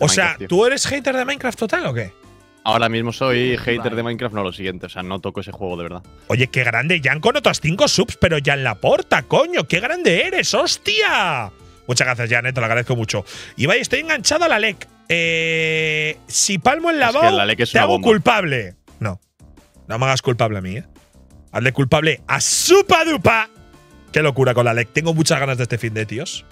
o sea, ¿tú eres hater de Minecraft total o qué? Ahora mismo soy hater de Minecraft, no lo siguiente, o sea, no toco ese juego de verdad. Oye, qué grande, Jan con otras cinco subs, pero ya en la porta, coño, qué grande eres, hostia. Muchas gracias, Jan, te lo agradezco mucho. Y vaya, estoy enganchado a la LEC. Eh, si palmo en la voz, te hago culpable. No, no me hagas culpable a mí, ¿eh? Hazle culpable a Supa Dupa. Qué locura con la LEC. Tengo muchas ganas de este fin de, tíos.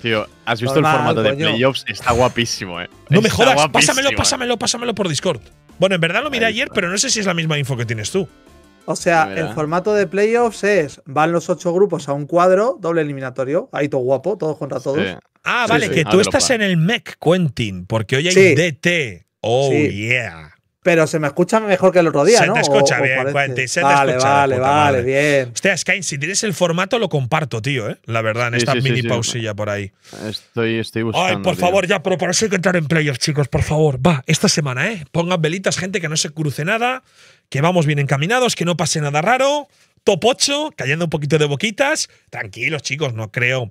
Tío, ¿has visto el formato de playoffs? Está guapísimo, eh. No me jodas, pásamelo, eh. pásamelo, pásamelo por Discord. Bueno, en verdad lo miré ayer, pero no sé si es la misma info que tienes tú. O sea, el formato de playoffs es: van los ocho grupos a un cuadro, doble eliminatorio. Ahí todo guapo, todos contra todos. Ah, vale, que ah, tú estás en el MEC, Quentin, porque hoy hay DT. Oh, yeah. Pero se me escucha mejor que el otro día, se Te escucha bien, vale, te Vale, vale, bien. Hostia, Sky, si tienes el formato lo comparto, tío, ¿eh? La verdad, en esta mini pausilla por ahí. Estoy, buscando. Ay, por favor, ya, pero por eso hay que entrar en players, chicos, por favor. Va, esta semana, ¿eh? Pongan velitas, gente, que no se cruce nada, que vamos bien encaminados, que no pase nada raro. Top 8, cayendo un poquito de boquitas. Tranquilos, chicos, no creo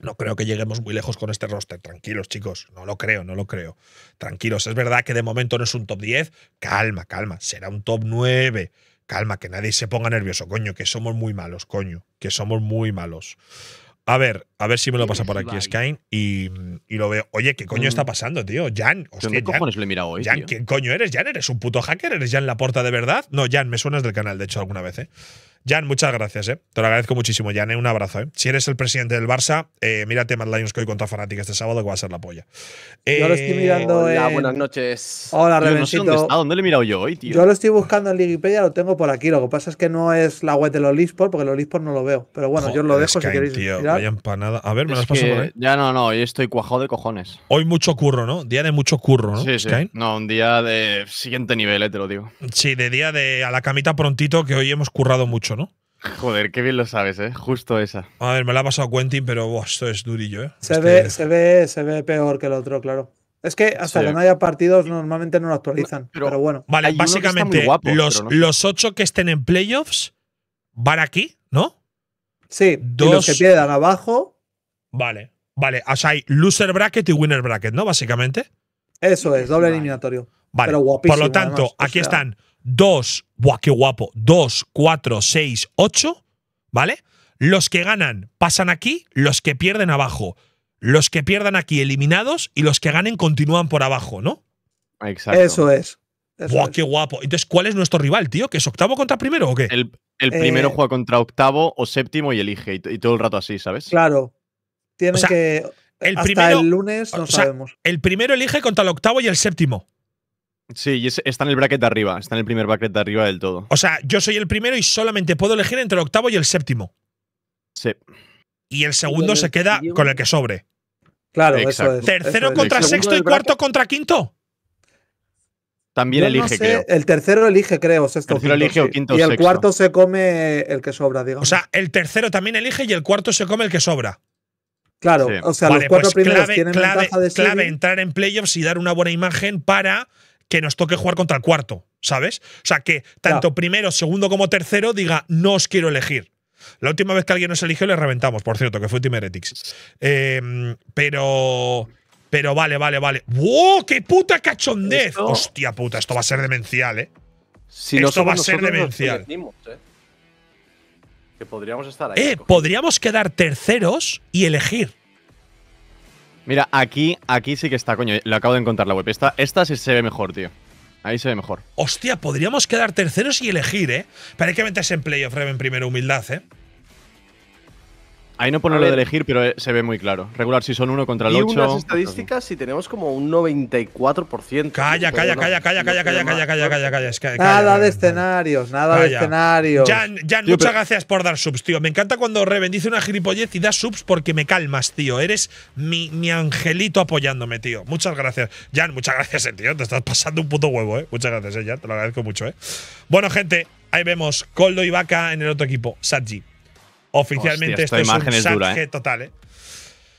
no creo que lleguemos muy lejos con este roster. Tranquilos, chicos. No lo creo, no lo creo. Tranquilos. Es verdad que de momento no es un top 10. Calma, calma. Será un top 9. Calma, que nadie se ponga nervioso, coño. Que somos muy malos, coño. Que somos muy malos. A ver, a ver si me lo pasa por aquí Skyne y, lo veo. Oye, ¿qué coño está mm. pasando, tío? Jan, hostia, ¿Qué cojones le he mirado hoy, Jan, ¿quién coño eres? Jan, ¿eres un puto hacker? ¿Eres Jan la puerta de verdad? No, Jan, me suenas del canal, de hecho, alguna vez, ¿eh? Jan, muchas gracias, ¿eh? Te lo agradezco muchísimo, Jan, eh. un abrazo. Eh. Si eres el presidente del Barça, eh, mírate Mad Lions que hoy contra Fanatic este sábado, que va a ser la polla. yo lo estoy mirando Hola, buenas noches. Hola, yo dónde le he mirado yo hoy, tío? Yo lo estoy buscando en Wikipedia, lo tengo por aquí. Lo que pasa es que no es la web de los Lisport, porque los Lisport no lo veo. Pero bueno, yo yo lo dejo si queréis tío, Vaya empanada. A ver, me lo paso por ahí. Ya no, no, hoy estoy cuajado de cojones. Hoy mucho curro, ¿no? Día de mucho curro, ¿no? Sí, sí. No, un día de siguiente nivel, te lo digo. Sí, de día de a la camita prontito, que hoy hemos currado mucho. Joder, qué bien lo sabes, ¿eh? Justo esa. A ver, me la ha pasado Quentin, pero esto es durillo, ¿eh? Se, ve, se, ve, se ve peor que el otro, claro. Es que hasta que no haya partidos normalmente no lo actualizan, pero, bueno. Vale, básicamente los, ocho que estén en playoffs van aquí, ¿no? Sí, Dos. Y los que pierdan abajo. Vale, vale. O sea, hay loser bracket y winner bracket, ¿no? Básicamente. Eso es, doble eliminatorio. Vale, guapísimo, por lo tanto, aquí están Dos… buah, qué guapo, Dos, cuatro, seis, ocho. ¿vale? Los que ganan pasan aquí, los que pierden abajo. Los que pierdan aquí eliminados y los que ganen continúan por abajo, ¿no? Exacto. Eso es. buah, qué guapo. Entonces, ¿cuál es nuestro rival, tío? ¿Que es octavo contra primero o qué? El, primero eh, juega contra octavo o séptimo y elige, y, todo el rato así, ¿sabes? Claro. Tiene que. El hasta primero, el lunes no sabemos. El primero elige contra el octavo y el séptimo. Sí, y está en el bracket de arriba, está en el primer bracket de arriba del todo. O sea, yo soy el primero y solamente puedo elegir entre el octavo y el séptimo. Sí. Y el segundo se queda con el que sobre. Claro, eso es. Tercero contra sexto y cuarto contra quinto. También elige, creo. El tercero elige, creo, sexto. quinto, quinto Y el cuarto se come el que sobra, digamos. O sea, el tercero también elige y el cuarto se come el que sobra. Claro, o sea, los cuatro pues primeros tienen de clave entrar en playoffs y dar una buena imagen para que nos toque jugar contra el cuarto, ¿sabes? O sea, que tanto primero, segundo como tercero diga, no os quiero elegir. La última vez que alguien nos eligió le reventamos, por cierto, que fue Team Heretics. Em, pero. Pero vale, vale, vale. ¡Wow! ¡Qué puta cachondez! Hostia puta, esto va a ser demencial, ¿eh? esto va a ser demencial. ¿eh? Que podríamos estar ahí. Eh, podríamos quedar terceros y elegir. Mira, aquí, aquí sí que está, coño. Lo acabo de encontrar la web. Esta, esta sí se ve mejor, tío. Ahí se ve mejor. Hostia, podríamos quedar terceros y elegir, ¿eh? Pero hay que meterse en playoff, Reven, primero, humildad, ¿eh? Ahí no pone lo de elegir, pero eh, se ve muy claro. Regular si son uno contra el 8. Y unas estadísticas si tenemos como un 94%. Calla, calla, calla, calla, calla, calla, calla, calla, calla, calla, Nada de escenarios, nada de escenarios. Jan, Jan muchas gracias por dar subs, tío. Me encanta cuando Reven dice una gilipollez y da subs porque me calmas, tío. Eres mi, angelito apoyándome, tío. Muchas gracias. Jan, muchas gracias, eh, tío. Te estás pasando un puto huevo, eh. Muchas gracias, eh, Jan. Te lo agradezco mucho, eh. Bueno, gente, ahí vemos Coldo y Vaca en el otro equipo. Sadji. Oficialmente Hostia, esto es un dura, eh. total, ¿eh?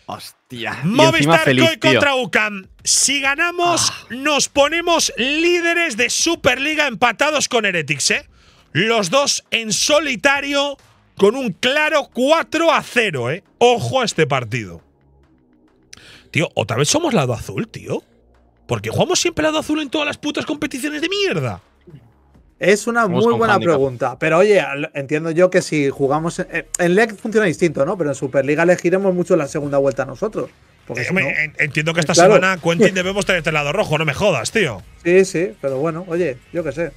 Hostia. Movistar y contra UCAM. Si ganamos, ah. nos ponemos líderes de Superliga empatados con Heretics, ¿eh? Los dos en solitario con un claro 4 a 0, ¿eh? Ojo a este partido. Tío, otra vez somos lado azul, tío. Porque jugamos siempre lado azul en todas las putas competiciones de mierda. Es una muy buena pregunta. Pero oye, entiendo yo que si jugamos. Eh, en, en, funciona distinto, ¿no? Pero en Superliga elegiremos giremos mucho la segunda vuelta nosotros. Porque eh, entiendo que eh, esta semana, Quentin, debemos tener este lado rojo, no me jodas, tío. Sí, sí, pero bueno, oye, yo qué sé.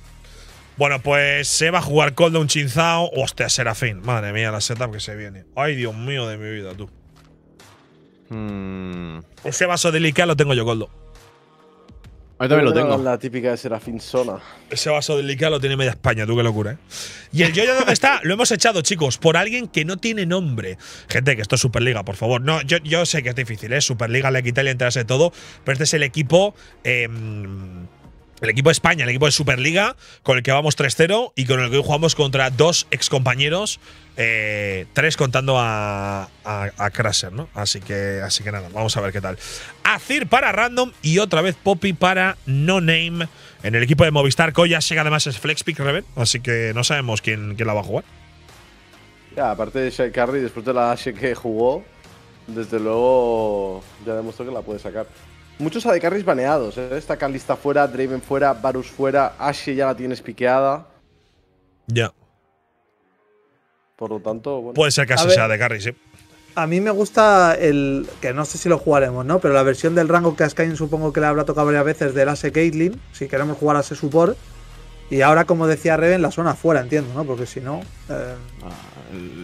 Bueno, pues se va a jugar Coldo un Chinzao. Hostia, Serafín. Madre mía, la setup que se viene. Ay, Dios mío de mi vida, tú. Hmm. Ese vaso de lo tengo yo, Coldo. Ahí también lo tengo. La típica de Serafín Sona. Ese vaso de lo tiene media España, tú qué locura, ¿eh? Y el yoyo, ¿dónde está? Lo hemos echado, chicos, por alguien que no tiene nombre. Gente, que esto es Superliga, por favor. No, yo, yo sé que es difícil, ¿eh? Superliga, la y enterarse de todo, pero este es el equipo. Em, el equipo de España, el equipo de Superliga, con el que vamos 3-0 y con el que hoy jugamos contra dos excompañeros, eh, tres contando a, Crasher, ¿no? Así que, así que nada, vamos a ver qué tal. Azir para Random y otra vez Poppy para No Name en el equipo de Movistar. Koya llega además es Flexpick Reven, así que no sabemos quién, quién la va a jugar. aparte de Shai Carry, después de la que jugó, desde luego ya demostró que la puede sacar. Muchos AD baneados. ¿eh? Está Kalista fuera, Draven fuera, Varus fuera, Ashe ya la tienes piqueada. Ya. Por lo tanto, bueno. Puede ser que así sea AD carry, A mí me gusta el. Que no sé si lo jugaremos, ¿no? Pero la versión del rango que a supongo que le habrá tocado varias veces del Ashe Caitlyn. Si queremos jugar a ese support. Y ahora, como decía Reven, la zona fuera, entiendo, ¿no? Porque si no. Eh, ah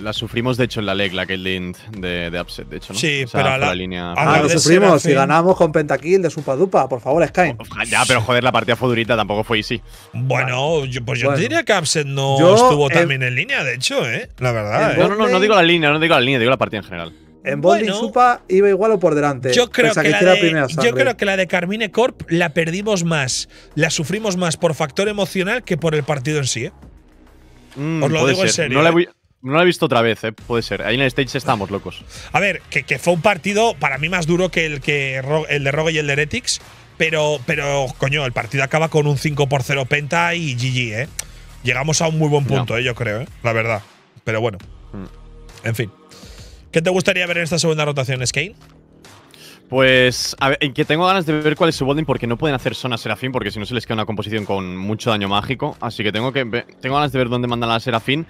la sufrimos, de hecho, en la leg, la Lind de, de Upset, de hecho, ¿no? Sí, pero a la, línea. ah, lo sufrimos y ganamos con Pentakill de Supa Dupa, por favor, Sky. Ya, pero joder, la partida fue tampoco fue easy. Bueno, pues yo diría que Upset no estuvo también en línea, de hecho, ¿eh? La verdad. Eh. No, no, no, no digo la línea, no digo la línea, digo la partida en general. En Bolding Supa iba igual o por delante. Yo creo, que, la de, Carmine Corp la perdimos más, la sufrimos más por factor emocional que por el partido en sí. ¿eh? Mm, Os lo digo en serio. ¿eh? No lo he visto otra vez, ¿eh? puede ser. Ahí en el stage estamos locos. A ver, que, fue un partido para mí más duro que el, que, el de Rogue y el de Heretics. Pero, pero, coño, el partido acaba con un 5 por 0 penta y GG, ¿eh? Llegamos a un muy buen punto, eh, yo creo, ¿eh? La verdad. Pero bueno. Mm. En fin. ¿Qué te gustaría ver en esta segunda rotación, Skane? Pues, a ver, que tengo ganas de ver cuál es su bolding porque no pueden hacer zona Serafín porque si no se les queda una composición con mucho daño mágico. Así que tengo que tengo ganas de ver dónde mandan la Serafín.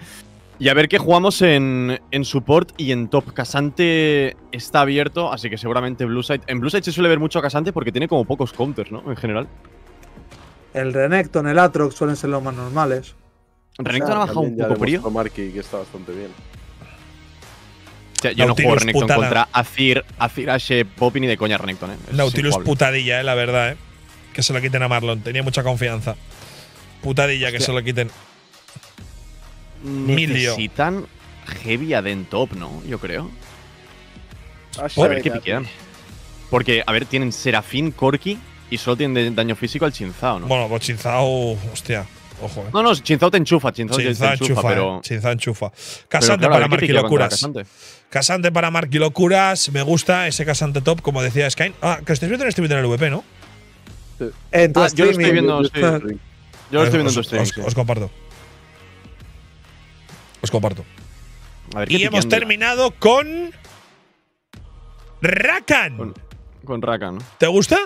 Y a ver qué jugamos en, en support y en top. Casante está abierto, así que seguramente blue side En Blueside se suele ver mucho a Casante porque tiene como pocos counters, ¿no? En general. El Renekton, el Atrox suelen ser los más normales. Renekton ha bajado un poco frío. Marky, que está bastante bien. yo no juego Renekton contra Azir, Azir, Ashe, Poppy ni de coña Renekton, ¿eh? Es Nautilus putadilla, eh, la verdad, eh. Que se lo quiten a Marlon. Tenía mucha confianza. Putadilla que se lo quiten necesitan heavy en top, ¿no? Yo creo. Ah, a ver qué piquean. Porque, a ver, tienen Serafín, Corki y solo tienen daño físico al Chinzao, ¿no? Bueno, pues Chinzao, hostia. Ojo, eh. No, no, Chinzao te enchufa, Chinzao, Chinzao te enchufa, eh. pero… Chinzao enchufa. Casante para Marquilocuras. Casante. casante para Marquilocuras, me gusta ese Casante top, como decía Skyne. Ah, que estáis viendo en streaming en el VP, ¿no? Sí. Ah, yo lo estoy viendo, Yo lo estoy viendo en tu stream. os comparto. Os comparto. y hemos terminado con. Rakan. Con, Rakan. ¿Te gusta?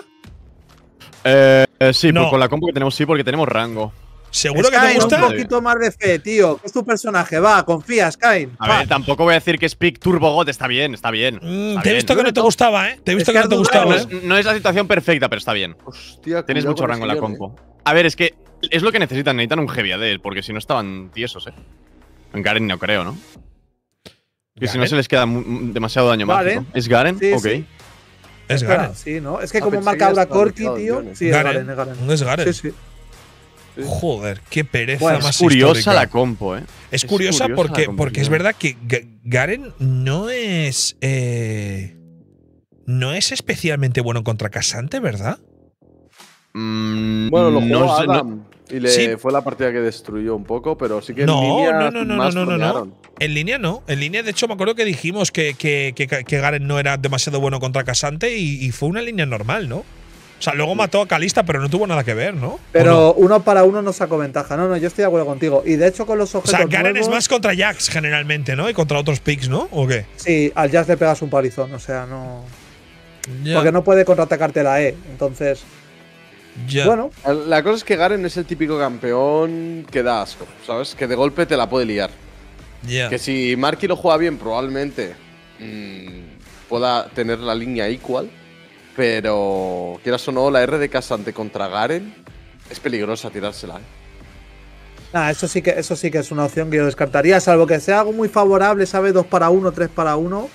Eh, sí, pues con la compo que tenemos, sí, porque tenemos rango. ¿Seguro que te gusta? un poquito más de fe, tío. Es tu personaje, va, confías kain A ver, tampoco voy a decir que es Pick Turbo God, está bien, está bien. Mm, te he visto que no te gustaba, ¿eh? Te he visto que, no te gustaba. ¿eh? No es, la situación perfecta, pero está bien. Tienes mucho rango en la compo. Eh. A ver, es que es lo que necesitan, necesitan un heavy él, porque si no estaban tiesos, ¿eh? En Garen no creo, ¿no? Que si no se les queda demasiado daño más. ¿Es Garen? Sí, ok. Sí. Es ah, Garen. sí, ¿no? Es que ah, como marca ahora Corki, tío. Sí, es Garen, es Garen. Sí, sí. Joder, qué pereza más Es curiosa la compo, ¿eh? Es, curiosa, porque, porque es verdad que Garen no es. Eh, no es especialmente bueno contra Casante, ¿verdad? Mm, bueno, lo y fue la partida que destruyó un poco, pero sí que no, en línea. No, no, no, En línea no. En línea, de hecho, me acuerdo que dijimos que, Garen no era demasiado bueno contra Casante y, fue una línea normal, ¿no? O sea, luego mató a Calista, pero no tuvo nada que ver, ¿no? Pero uno para uno no sacó ventaja. No, no, yo estoy de acuerdo contigo. Y de hecho, con los objetos. O sea, Garen es más contra Jax generalmente, ¿no? Y contra otros picks, ¿no? ¿O qué? Sí, al Jax le pegas un palizón, o sea, no. Porque no puede contraatacarte la E. Entonces, bueno, la cosa es que Garen es el típico campeón que da asco, ¿sabes? Que de golpe te la puede liar. Que si Marky lo juega bien, probablemente mm, pueda tener la línea igual, Pero quieras o no, la R de Casante contra Garen es peligrosa tirársela. ¿eh? eso sí que eso sí que es una opción que yo descartaría, salvo que sea algo muy favorable, ¿sabes? 2 para 1, 3 para 1.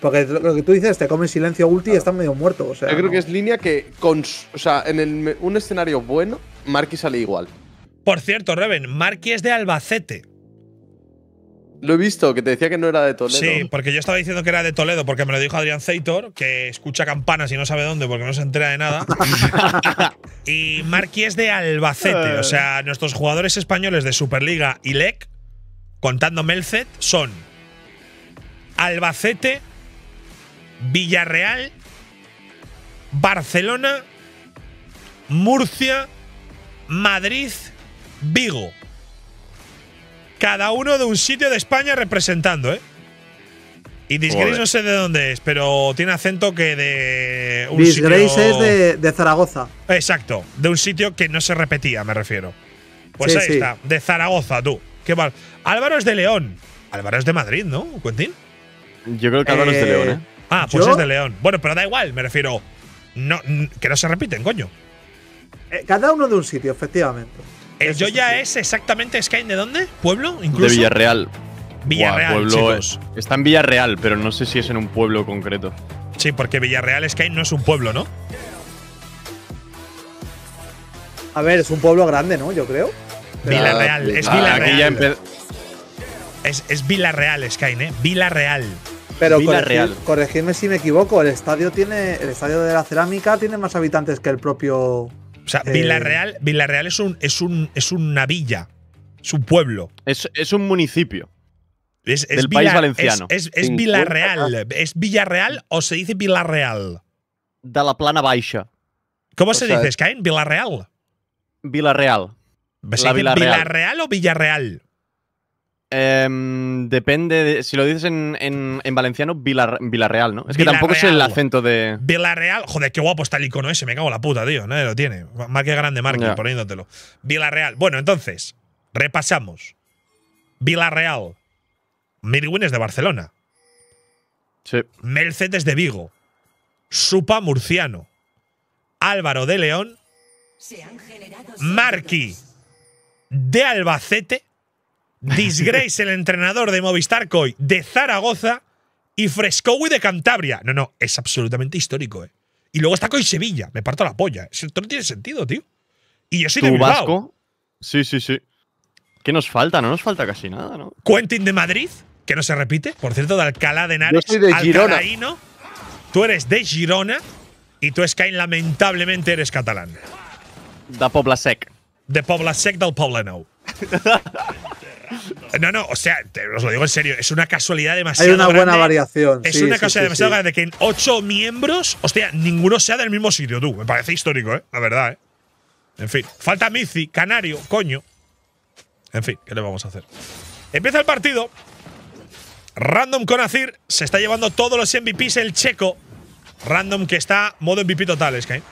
Porque lo que tú dices, te comen silencio ulti y estás medio muerto. O sea, Yo creo que es línea que, con, o sea, en un escenario bueno, Marquis sale igual. Por cierto, Reven, Marky es de Albacete. Lo he visto, que te decía que no era de Toledo. Sí, porque yo estaba diciendo que era de Toledo, porque me lo dijo Adrián Zeitor, que escucha campanas y no sabe dónde porque no se entera de nada. y Marquis es de Albacete. o sea, eh. nuestros jugadores españoles de Superliga y LEC, contando Melzet, son Albacete, Villarreal, Barcelona, Murcia, Madrid, Vigo. Cada uno de un sitio de España representando, ¿eh? Y Disgrace no sé de dónde es, pero tiene acento que de un Disgrace es de, Zaragoza. Exacto, de un sitio que no se repetía, me refiero. Pues ahí está, de Zaragoza, tú. Qué mal. Álvaro es de León. Álvaro es de Madrid, ¿no, Quentin? Yo creo que Álvaro es de eh, León, ¿eh? Ah, pues es de León. Bueno, pero da igual, me refiero. No, que no se repiten, coño. Eh, cada uno de un sitio, efectivamente. Eh, el Eso Joya es exactamente Skyne de dónde? ¿Pueblo? Incluso? De Villarreal. Villarreal. chicos. Eh, está en Villarreal, pero no sé si es en un pueblo concreto. Sí, porque Villarreal Skyne no es un pueblo, ¿no? A ver, es un pueblo grande, ¿no? Yo creo. Villarreal, ah, es Villarreal. es, es Villarreal, Skyne, ¿eh? Villarreal. Pero Villarreal. corregirme si me equivoco, el estadio tiene. El estadio de la cerámica tiene más habitantes que el propio. O sea, Villarreal, eh, es un, es un es una villa. Es un pueblo. Es, un municipio. Es, es del país valenciano. Es, Villarreal. ¿Es Villarreal ah, ah, ah. o se dice Villarreal? De la plana baixa. ¿Cómo se dice, Sky? Villarreal. Villarreal. Villarreal. Villarreal o Villarreal? Eh… depende, de, si lo dices en, valenciano, Villarreal, ¿no? Es que tampoco es el acento de. Villarreal, joder, qué guapo está el icono ese, me cago en la puta, tío, nadie lo tiene. Más grande Marqui poniéndotelo. Villarreal, bueno, entonces, repasamos. Villarreal, Mirwin es de Barcelona. Sí. Melcet es de Vigo. Supa murciano. Álvaro de León. Marqui de Albacete. Disgrace, el entrenador de Movistar Coy de Zaragoza y Frescowi de Cantabria. No, no, es absolutamente histórico, ¿eh? Y luego está Coy Sevilla. Me parto la polla. Eh. Esto no tiene sentido, tío. Y yo soy de Bilbao. Vasco? Sí, sí, sí. ¿Qué nos falta? No nos falta casi nada, ¿no? Quentin de Madrid, que no se repite. Por cierto, de Alcalá de Henares. Yo soy de Girona. Tú eres de Girona y tú, Skyne, lamentablemente eres catalán. De Pobla Sec. De Pobla Sec del Poblenou. Eh, no, no, o sea, os lo digo en serio, es una casualidad demasiado. grande. Hay una buena variación. Es una casualidad demasiado grande que en ocho miembros, hostia, ninguno sea del mismo sitio, tú. Me parece histórico, ¿eh? La verdad, ¿eh? En fin. Falta Mici, Canario, coño. En fin, ¿qué le vamos a hacer? Empieza el partido. Random con Azir. se está llevando todos los MVPs el checo. Random que está modo MVP total, que.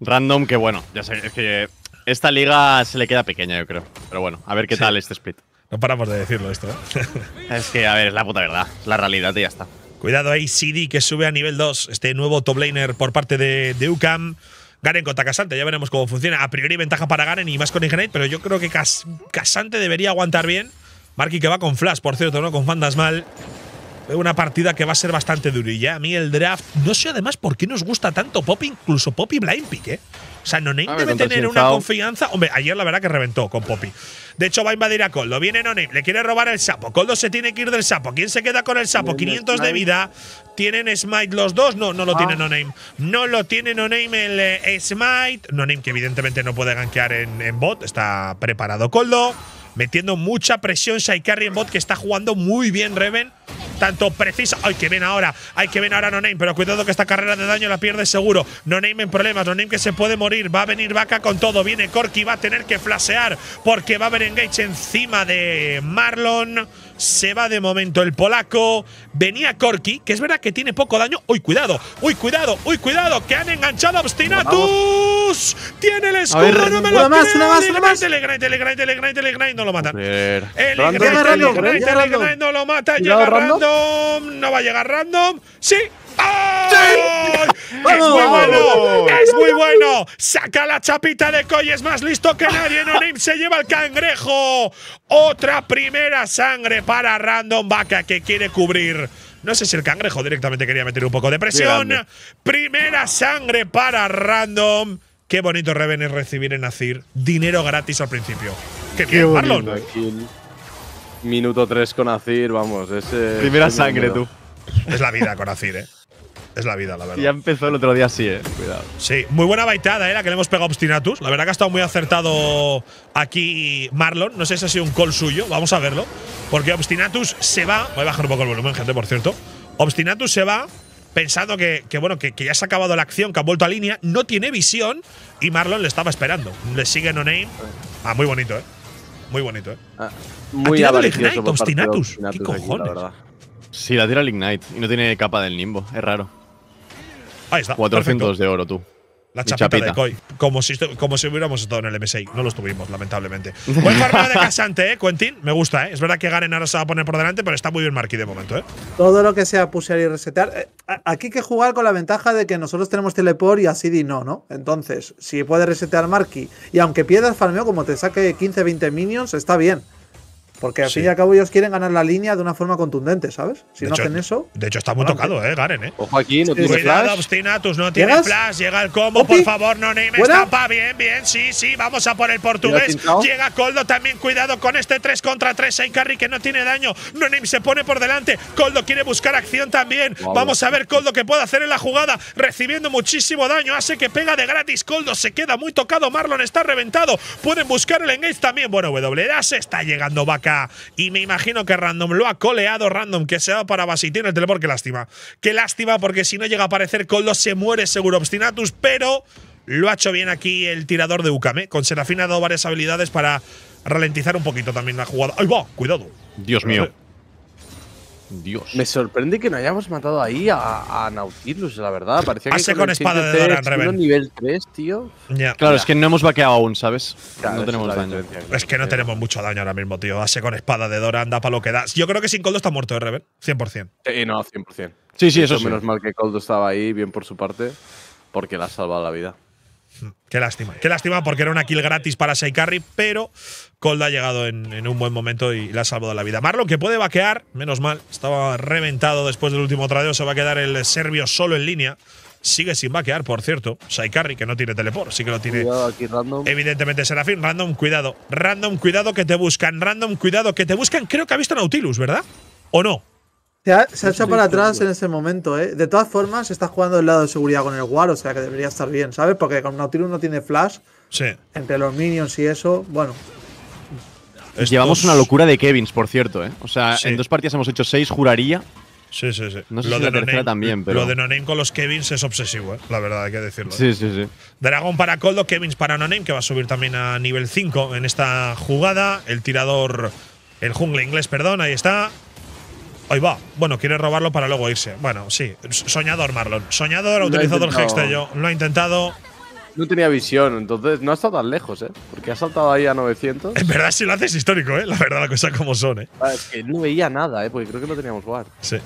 Random que bueno, ya sé, es que esta liga se le queda pequeña, yo creo. Pero bueno, a ver qué tal este split. No paramos de decirlo esto. ¿eh? es que, a ver, es la puta verdad. la realidad y ya está. Cuidado ahí, CD que sube a nivel 2. Este nuevo top laner por parte de, UCAM. Garen contra Casante, ya veremos cómo funciona. A priori ventaja para Garen y más con Ignite, pero yo creo que Casante debería aguantar bien. Marky que va con Flash, por cierto, ¿no? Con Fandasmal. Una partida que va a ser bastante durilla. A mí el draft, no sé además por qué nos gusta tanto Poppy, incluso Poppy Blind Pick, ¿eh? O sea, Noname ah, debe tener una confianza. Hombre, ayer la verdad que reventó con Poppy. De hecho, va a invadir a Coldo. Viene Noname, le quiere robar el sapo. Coldo se tiene que ir del sapo. ¿Quién se queda con el sapo? 500 de vida. ¿Tienen Smite los dos? No, no lo ah. tienen No Name. No lo tiene Noname el eh, Smite. Smite. Noname que evidentemente no puede gankear en, en bot. Está preparado Coldo metiendo mucha presión Shaikari en bot, que está jugando muy bien Reven. Tanto precisa. ¡Ay, que ven ahora! ¡Ay, que ven ahora No Pero cuidado que esta carrera de daño la pierde seguro. No Name en problemas. No que se puede morir. Va a venir vaca con todo. Viene Corky. Va a tener que flashear porque va a haber engage encima de Marlon. Se va de momento el polaco. Venía corky que es verdad que tiene poco daño. ¡Uy, cuidado! ¡Uy, cuidado! ¡Uy, cuidado! ¡Que han enganchado a Obstinatus! ¡Tiene el escudo! ¡No me lo una más, creo. una más, una más! ¡El Ignite, el Ignite, No lo matan. El Ignite, no lo mata. Llega random. No va a llegar random. ¡Sí! ¡Oh! ¡Sí! ¡Es muy bueno! ¡Es muy bueno! ¡Saca la chapita de Coy! ¡Es más listo que nadie! ¡No name se lleva el cangrejo! Otra primera sangre para Random Vaca que quiere cubrir. No sé si el cangrejo directamente quería meter un poco de presión. Primera sangre para Random. Qué bonito rebenes recibir en Azir dinero gratis al principio. ¡Qué, Minuto 3 con Azir, vamos. primera sangre, tú. Es la vida con Azir, eh. Es la vida, la verdad. Ya empezó el otro día así, eh. Cuidado. Sí, muy buena baitada, eh, la que le hemos pegado a Obstinatus. La verdad que ha estado muy acertado aquí Marlon. No sé si ha sido un call suyo, vamos a verlo. Porque Obstinatus se va. Voy a bajar un poco el volumen, gente, por cierto. Obstinatus se va pensando que, bueno, que, ya se ha acabado la acción, que ha vuelto a línea, no tiene visión y Marlon le estaba esperando. Le sigue no name. Ah, muy bonito, eh. Muy bonito, eh. Ah, muy ha tirado el Ignite, Obstinatus. ¿Qué cojones? sí, la tira el Ignite y no tiene capa del Nimbo. Es raro. Ahí está. 400 de oro, tú. La chapita, de Koi. Como si, como si hubiéramos estado en el M6. No lo estuvimos, lamentablemente. Buen farmeo de Casante, ¿eh, Quentin? Me gusta, ¿eh? Es verdad que Garen ahora se va a poner por delante, pero está muy bien Marquis de momento, ¿eh? Todo lo que sea pusear y resetear. Eh, aquí hay que jugar con la ventaja de que nosotros tenemos teleport y así no, ¿no? Entonces, si puede resetear Marquis y aunque pierdas farmeo, como te saque 15-20 minions, está bien. Porque al fin y al cabo ellos quieren ganar la línea de una forma contundente, ¿sabes? Si no hacen eso. De hecho, está muy tocado, ¿eh? Garen, ¿eh? Ojo aquí, no tiene Cuidado, Obstinatus, no tiene flash. Llega el combo, por favor, no me estampa. Bien, bien, sí, sí. Vamos a por el portugués. Llega Coldo también. Cuidado con este 3 contra 3. Hay carry que no tiene daño. No name se pone por delante. Coldo quiere buscar acción también. Vamos a ver Coldo qué puede hacer en la jugada. Recibiendo muchísimo daño. Hace que pega de gratis. Coldo se queda muy tocado. Marlon está reventado. Pueden buscar el engage también. Bueno, W. se está llegando vaca y me imagino que Random lo ha coleado. Random que se va para Basitino el teleport. Qué lástima. Qué lástima porque si no llega a aparecer Coldo se muere seguro Obstinatus. Pero lo ha hecho bien aquí el tirador de Ukame. Con Serafina ha dado varias habilidades para ralentizar un poquito también la jugada. ¡Ay, va! Cuidado. Dios mío. Eh, Dios. Me sorprende que no hayamos matado ahí a, Nautilus, la verdad. Parecía con, espada de Doran nivel Claro, es que no hemos vaqueado aún, ¿sabes? no tenemos daño. Es que no tenemos mucho daño ahora mismo, tío. hace con espada de Dora anda para lo que da. Yo creo que sin Coldo está muerto, de Rebel. 100%. Sí, no, 100%. Sí, sí, eso Menos mal que Coldo estaba ahí, bien por su parte, porque le ha salvado la vida. Qué lástima, qué lástima porque era una kill gratis para Seikari pero Colda ha llegado en, un buen momento y le ha salvado la vida. Marlon que puede vaquear, menos mal, estaba reventado después del último tradeo, se va a quedar el serbio solo en línea. Sigue sin vaquear, por cierto. Saikari, que no tiene teleport, sí que lo tiene. random. Evidentemente, Serafín. Random, cuidado. Random, cuidado que te buscan. Random, cuidado que te buscan. Creo que ha visto Nautilus, ¿verdad? ¿O no? Se ha, para atrás en ese momento, ¿eh? De todas formas, está jugando el lado de seguridad con el War, o sea que debería estar bien, ¿sabes? Porque con Nautilus no tiene flash. Sí. Entre los minions y eso, bueno. Llevamos una locura de Kevins, por cierto, ¿eh? O sea, en dos partidas hemos hecho seis, juraría. Sí, sí, sí. lo de también, pero. Lo de Noname con los Kevins es obsesivo, ¿eh? la verdad, hay que decirlo. ¿eh? Sí, sí, sí. Dragon para Coldo, Kevins para Noname, que va a subir también a nivel 5 en esta jugada. El tirador, el jungle inglés, perdón, ahí está. Ahí va. Bueno, quiere robarlo para luego irse. Bueno, sí. Soñador, Marlon. Soñador ha utilizado el Hextello. Lo ha intentado. No tenía visión, entonces no ha estado tan lejos, ¿eh? Porque ha saltado ahí a 900. En verdad, si lo haces histórico, ¿eh? La verdad, la cosa como son, ¿eh? Ah, es que no veía nada, ¿eh? Porque creo que no teníamos guard. Sí.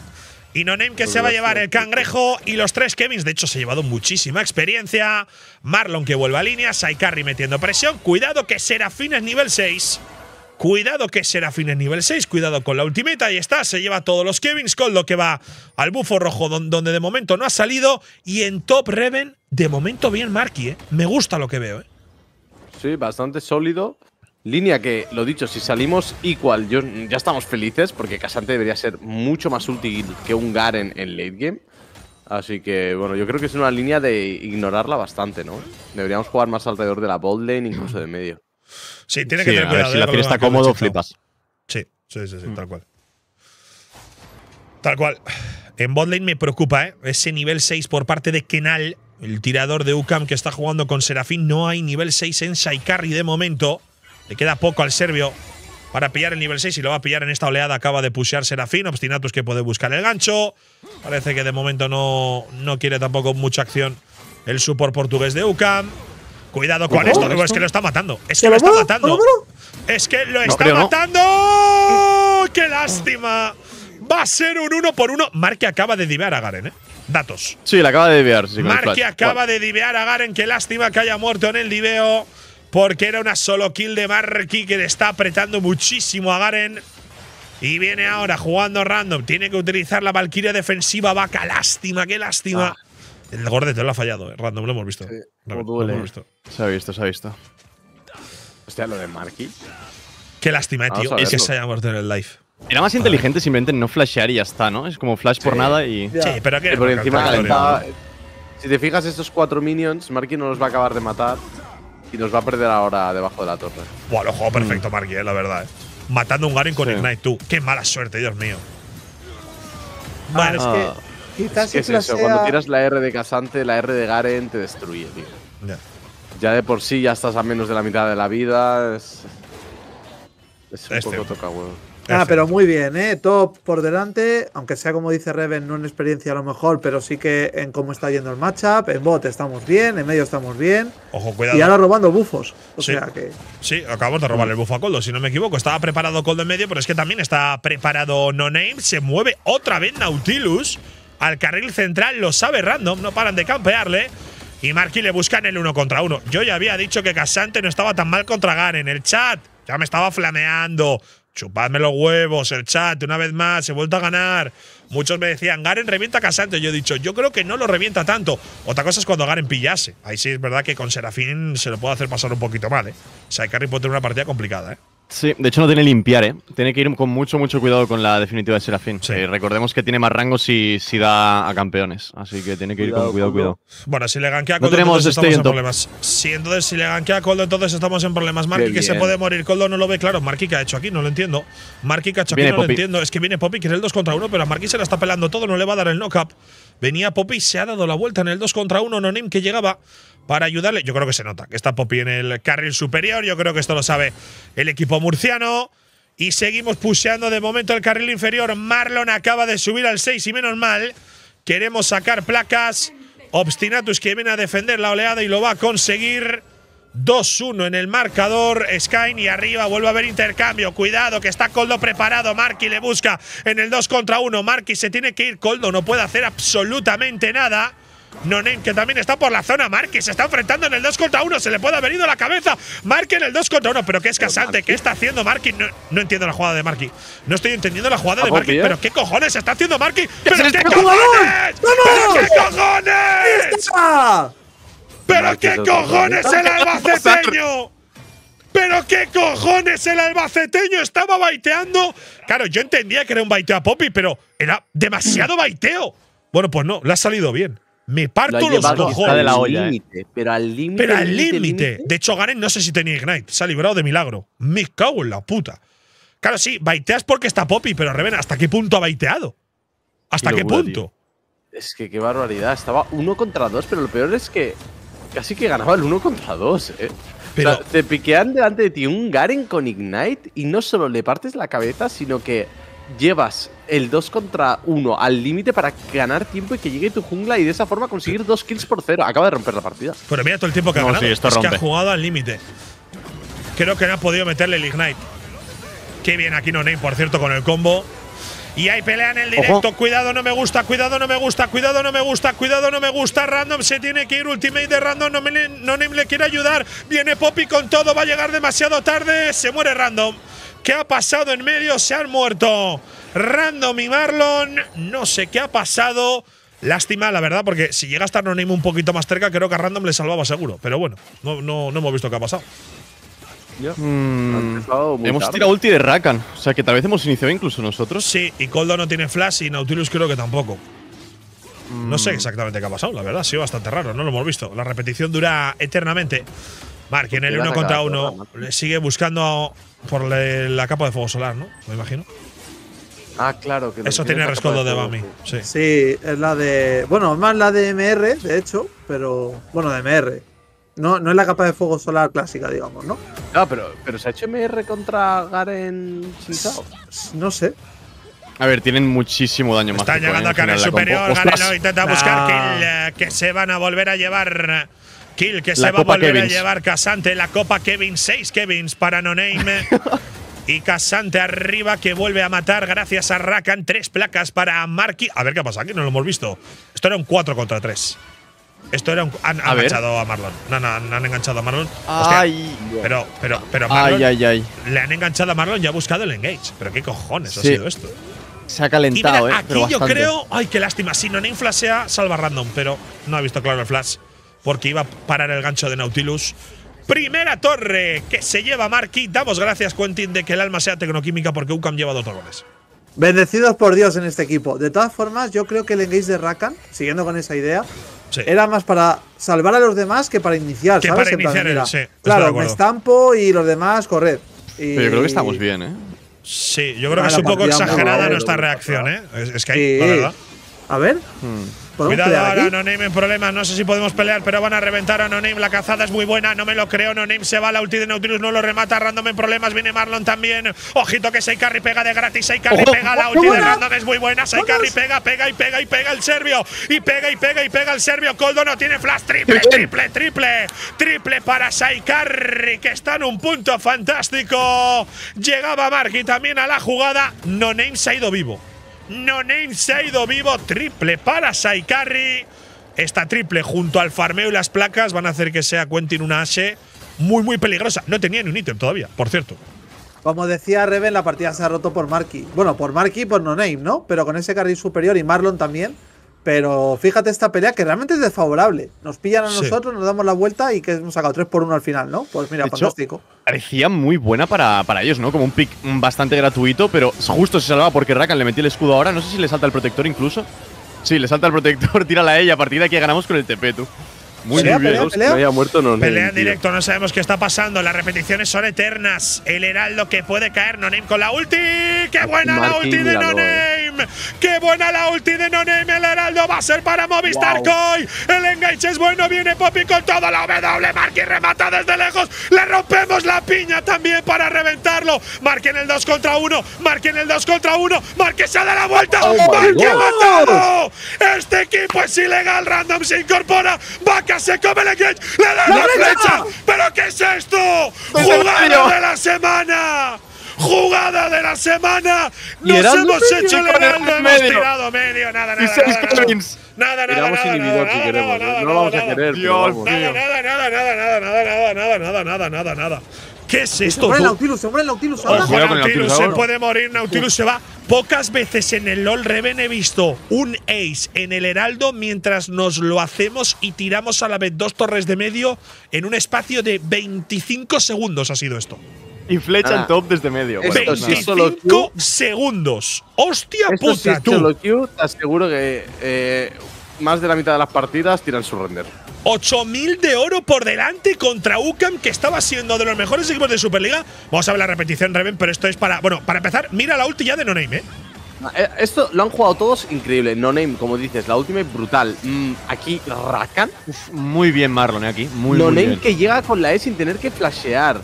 Y No Name que se va a llevar el cangrejo y los tres Kevins. De hecho, se ha llevado muchísima experiencia. Marlon que vuelve a línea. Saikari metiendo presión. Cuidado que Serafín es nivel 6. Cuidado que será fin en nivel 6, cuidado con la ultimita, y está, se lleva todos los Kevins, con lo que va al bufo rojo donde de momento no ha salido y en top Reven, de momento bien Marky, ¿eh? me gusta lo que veo. ¿eh? Sí, bastante sólido. Línea que, lo dicho, si salimos igual, ya estamos felices porque Casante debería ser mucho más útil que un Garen en late game. Así que, bueno, yo creo que es una línea de ignorarla bastante, ¿no? Deberíamos jugar más alrededor de la bold lane, incluso de medio. Sí, tiene que tener cuidado. Si la eh, está cómodo, flipas. Sí, sí, sí, mm. tal cual. Tal cual. En botlane me preocupa, ¿eh? Ese nivel 6 por parte de Kenal, el tirador de UCAM que está jugando con Serafín. No hay nivel 6 en Saikari de momento. Le queda poco al serbio para pillar el nivel 6 y lo va a pillar en esta oleada. Acaba de pushear Serafín. Obstinatus que puede buscar el gancho. Parece que de momento no, no quiere tampoco mucha acción el support portugués de UCAM. Cuidado con esto, digo es que lo está matando. Es que lo está matando. Es que lo está matando. ¡Qué lástima! Va a ser un uno por uno. Marque acaba de divear a Garen, ¿eh? Datos. Sí, la acaba de divear. Sí, acaba de divear a Garen. Qué lástima que haya muerto en el diveo. Porque era una solo kill de Marky que le está apretando muchísimo a Garen. Y viene ahora jugando random. Tiene que utilizar la Valkyria defensiva vaca. Lástima, qué lástima. Ah. El Gordete lo ha fallado, eh. random, lo hemos visto. Se ha visto, se ha visto. Hostia, lo de Marky. Qué lástima, eh, tío. Es que se haya muerto en el live. Era más inteligente simplemente no flashear y ya está, ¿no? Es como flash por nada y. Sí, pero que. Por encima Si te fijas, estos cuatro minions, Marky no los va a acabar de matar y nos va a perder ahora debajo de la torre. Bueno, lo juego mm. perfecto, Marky, eh, la verdad. Matando un Garen con Ignite, tú. Qué mala suerte, Dios mío. Vale. es que ah es, eso, cuando tiras la R de Casante, la R de Garen te destruye, tío. Ya de por sí ya estás a menos de la mitad de la vida. Es, un este. poco toca huevo. Ah, este. pero muy bien, ¿eh? Top por delante, aunque sea como dice Reven, no en experiencia a lo mejor, pero sí que en cómo está yendo el matchup, en bot estamos bien, en medio estamos bien. Ojo, cuidado. Y ahora robando bufos. O sí. sea que. Sí, acabamos de robar el bufo a Coldo, si no me equivoco. Estaba preparado Coldo en medio, pero es que también está preparado No Name. Se mueve otra vez Nautilus al carril central, lo sabe Random, no paran de campearle. Y Marky le buscan el uno contra uno. Yo ya había dicho que Casante no estaba tan mal contra Garen. el chat. Ya me estaba flameando. Chupadme los huevos, el chat, una vez más, he vuelto a ganar. Muchos me decían, Garen revienta a Casante. Yo he dicho, yo creo que no lo revienta tanto. Otra cosa es cuando Garen pillase. Ahí sí es verdad que con Serafín se lo puede hacer pasar un poquito mal, ¿eh? O puede tener una partida complicada, ¿eh? Sí, de hecho no tiene limpiar, ¿eh? Tiene que ir con mucho, mucho cuidado con la definitiva de Serafín. Eh, recordemos que tiene más rango si, si, da a campeones, así que tiene que ir con cuidado, cuidado. Bueno, si le gankea este a Coldo, entonces estamos en problemas. Si le gankea a Coldo, entonces estamos en problemas. Marky, que se puede morir. Coldo no lo ve claro. Marki, que ha hecho aquí? No lo entiendo. Marky, que ha hecho aquí? no lo entiendo. Es que viene Poppy, que es el 2 contra 1, pero a Marky se la está pelando todo, no le va a dar el knock-up. Venía Poppy, se ha dado la vuelta en el 2 contra 1, Nonim, que llegaba para ayudarle. Yo creo que se nota que está Poppy en el carril superior. Yo creo que esto lo sabe el equipo murciano. Y seguimos puseando de momento el carril inferior. Marlon acaba de subir al 6 y menos mal. Queremos sacar placas. Obstinatus que viene a defender la oleada y lo va a conseguir. 2-1 en el marcador. Skyne y arriba vuelve a haber intercambio. Cuidado que está Coldo preparado. Marky le busca en el 2 contra 1. Marky se tiene que ir. Coldo no puede hacer absolutamente nada. Nonen, que también está por la zona. Marky. se está enfrentando en el 2 contra 1. Se le puede haber ido la cabeza. Marqui en el 2 contra 1. Pero qué casante. ¿Qué está haciendo Marqui? No, entiendo la jugada de Marqui. No estoy entendiendo la jugada de ah, Marqui. Pero qué cojones está haciendo Marqui. ¡Pero qué cojones! ¡Vamos! ¡Pero qué cojones! ¡Pero qué cojones el albaceteño! ¿Pero qué cojones el albaceteño estaba baiteando? Claro, yo entendía que era un baiteo a Poppy, pero era demasiado baiteo. Bueno, pues no, le ha salido bien me parto los cojones. De la pero eh. al límite. Pero al límite. De hecho, Garen no sé si tenía Ignite. Se ha librado de milagro. Me cago en la puta. Claro, sí, baiteas porque está Poppy, pero Reven, ¿hasta qué punto ha baiteado? ¿Hasta qué, punto? Es que qué barbaridad. Estaba uno contra dos, pero lo peor es que casi que ganaba el uno contra dos, eh. Pero, te piquean delante de ti un Garen con Ignite y no solo le partes la cabeza, sino que llevas el 2 contra 1 al límite para ganar tiempo y que llegue tu jungla y de esa forma conseguir dos kills por cero. Acaba de romper la partida. Pero mira todo el tiempo que ha jugado al límite. Creo que no ha podido meterle el Ignite. Qué bien aquí No Name, por cierto, con el combo. Y ahí, pelea en el directo. Cuidado, no me gusta, cuidado, no me gusta, cuidado, no me gusta, cuidado, no me gusta. Random se tiene que ir. Ultimate de Random. No, no Name le quiere ayudar. Viene Poppy con todo. Va a llegar demasiado tarde. Se muere Random. ¿Qué ha pasado en medio? Se han muerto Random y Marlon. No sé qué ha pasado. Lástima, la verdad, porque si llega a estar un poquito más cerca, creo que a Random le salvaba seguro. Pero bueno, no, no, no hemos visto qué ha pasado. Mm. hemos tirado ulti de Rakan, o sea que tal vez hemos iniciado incluso nosotros. Sí, y Coldo no tiene flash y Nautilus creo que tampoco. No sé mm. exactamente qué ha pasado, la verdad, ha sido bastante raro, no lo hemos visto. La repetición dura eternamente. Mark pues en el uno contra uno le sigue buscando por la capa de fuego solar, ¿no? Me imagino. Ah, claro. Que Eso tiene rescoldo de Bami. Sí. es la de. Bueno, más la de MR, de hecho, pero. Bueno, de MR. No, no es la capa de fuego solar clásica, digamos, ¿no? No, ah, pero, pero ¿se ha hecho MR contra Garen No sé. A ver, tienen muchísimo daño más. Está llegando eh, a superior, Garen intenta buscar, eh, que, se van a volver a llevar Kill que se va a volver a llevar Casante. La Copa Kevin, 6 Kevins para No Name. y Casante arriba que vuelve a matar gracias a Rakan. Tres placas para Marky. A ver qué pasa, aquí no lo hemos visto. Esto era un 4 contra 3. Esto era un. Han, enganchado a Marlon. No, no, han, han enganchado a Marlon. ay. Pero, pero, pero Marlon. Ay, ay, le han enganchado a Marlon y ha buscado el engage. Pero qué cojones ha sido esto. Se ha calentado, eh, Aquí yo creo. Ay, qué lástima. Si no, Name flashea, salva random. Pero no ha visto claro el flash porque iba a parar el gancho de Nautilus. Primera torre que se lleva Marky. Damos gracias, Quentin, de que el alma sea tecnoquímica porque UCAM lleva dos torres. Bendecidos por Dios en este equipo. De todas formas, yo creo que el engage de Rakan, siguiendo con esa idea, era más para salvar a los demás que para iniciar. Que para iniciar Claro, me estampo y los demás correr. Pero yo creo que estamos bien, ¿eh? Sí, yo creo que es un poco exagerada nuestra reacción, ¿eh? Es, que hay, la verdad. A ver. Hmm. Cuidado ahora, no Name en problemas. No sé si podemos pelear, pero van a reventar a No Name. La cazada es muy buena, no me lo creo. No Name se va, la ulti de Nautilus no lo remata. Random en problemas, viene Marlon también. Ojito que Seikarri pega de gratis. Seikarri pega, la ulti de Random es muy buena. Seikarri pega, pega y pega y pega el serbio. Y pega y pega y pega el serbio. Coldo no tiene flash. Triple, triple, triple. Triple para Seikarri, que está en un punto fantástico. Llegaba y también a la jugada. No Name se ha ido vivo. No Name se ha ido vivo. Triple para Saikari. Esta triple junto al farmeo y las placas van a hacer que sea Quentin una Ashe muy, muy peligrosa. No tenía ni un ítem todavía, por cierto. Como decía Reven, la partida se ha roto por Marky. Bueno, por Marky y por No Name, ¿no? Pero con ese carril superior y Marlon también. Pero fíjate esta pelea que realmente es desfavorable. Nos pillan a nosotros, nos damos la vuelta y que hemos sacado 3 por 1 al final, ¿no? Pues mira, fantástico. parecía muy buena para, ellos, ¿no? Como un pick bastante gratuito, pero justo se salvaba porque Rakan le metió el escudo ahora. No sé si le salta el protector incluso. Sí, le salta el protector, tírala a ella, de aquí ganamos con el TP, tú. Muy pelea, bien. Pelea, muerto, pelea directo, no sabemos qué está pasando. Las repeticiones son eternas. El heraldo que puede caer, No Name con la ulti. ¡Qué ah, buena la ulti de No ¡Qué buena la ulti de No El heraldo va a ser para Movistar wow. El engage es bueno, viene Poppy con todo. La W, Marky remata desde lejos. Le rompemos la piña también para reventarlo. en el 2 contra 1. en el 2 contra 1. Marque se da la vuelta. Oh, ha matado. Este equipo es ilegal. Random se incorpora. Va a se come la le da la, ¿Pero qué es esto? ¡Jugada de la semana! ¡Jugada de la semana! ¡Nos hemos hecho el medio! Nada, nada, nada, nada, nada, nada, nada, nada, nada, nada, nada, nada, nada, nada, nada, nada, nada. ¿Qué es esto? Se el Nautilus, se el Nautilus. Ahora. Nautilus, se eh. puede morir, Nautilus se va. Pocas veces en el LOL Reven he visto un ace en el Heraldo mientras nos lo hacemos y tiramos a la vez dos torres de medio en un espacio de 25 segundos ha sido esto. Y flecha en top desde medio. 25 segundos. ¡Hostia puta, si es Solo Q, te aseguro que eh, más de la mitad de las partidas tiran su render 8.000 de oro por delante contra UCAM, que estaba siendo de los mejores equipos de Superliga. Vamos a ver la repetición, Reven, pero esto es para. Bueno, para empezar, mira la ulti ya de No Name, ¿eh? ¿eh? Esto lo han jugado todos increíble. No Name, como dices, la última brutal. Mm, aquí Rakan. muy bien, Marlon, eh, aquí. Muy, no Name que llega con la E sin tener que flashear.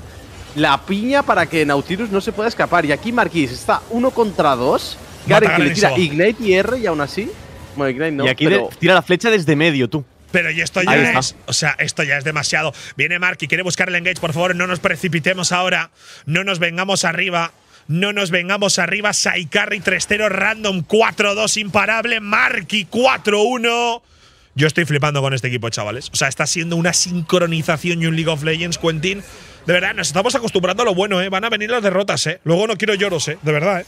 La piña para que Nautilus no se pueda escapar. Y aquí Marquis está uno contra dos. Garen que le tira Ignite y R y aún así y aquí tira la flecha desde medio, tú. Pero y esto ya es, o sea, esto ya es demasiado. Viene Marky. quiere buscar el engage, por favor, no nos precipitemos ahora, no nos vengamos arriba. No nos vengamos arriba, Saikari 3-0, Random 4-2, imparable, Marky 4-1. Yo estoy flipando con este equipo, chavales. O sea, está siendo una sincronización y un League of Legends, Quentin. De verdad, nos estamos acostumbrando a lo bueno, ¿eh? Van a venir las derrotas, ¿eh? Luego no quiero lloros, ¿eh? De verdad, ¿eh?